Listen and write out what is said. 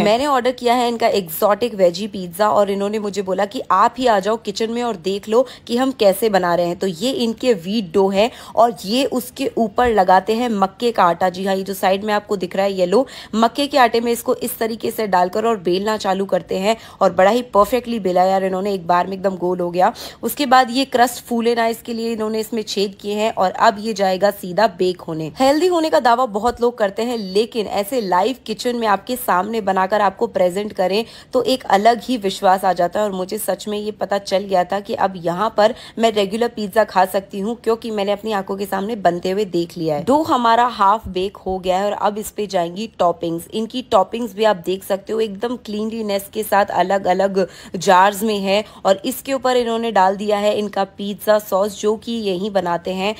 है मैंने ऑर्डर किया है इनका एक्सॉटिक वेजी पिज्ज़ा और इन्होंने मुझे बोला कि आप ही आ जाओ किचन में और देख लो कि हम कैसे बना रहे हैं तो ये इनके वीट डो है और ये उसके ऊपर लगाते हैं मक्के का आटा जी हाँ ये जो साइड में आपको दिख रहा है येलो मक्के के आटे में इसको इस तरीके से डालकर और बेलना चालू करते हैं और बड़ा ही परफेक्टली बेला यार इन्होंने एक बार में एकदम गोल हो गया उसके बाद ये क्रस्ट फूले ना इसके लिए इन्होंने इसमें छेद किए हैं और अब ये जाएगा सीधा बेक होने हेल्दी होने का दावा बहुत लोग करते हैं लेकिन ऐसे लाइव किचन में आपके सामने बना जाकर आपको प्रेजेंट करें तो एक अलग ही विश्वास आ जाता है और मुझे सच में ये पता चल गया था कि अब यहाँ पर मैं रेगुलर पिज्ज़ा खा सकती हूँ क्योंकि मैंने अपनी आंखों के सामने बनते हुए देख लिया है दो हमारा हाफ बेक हो गया है और अब इस पे जाएंगी टॉपिंग्स इनकी टॉपिंग्स भी आप देख सकते हो एकदम क्लीनलीनेस के साथ अलग अलग जार्स में है और इसके ऊपर इन्होंने डाल दिया है इनका पिज्ज़ा सॉस जो कि यही बनाते हैं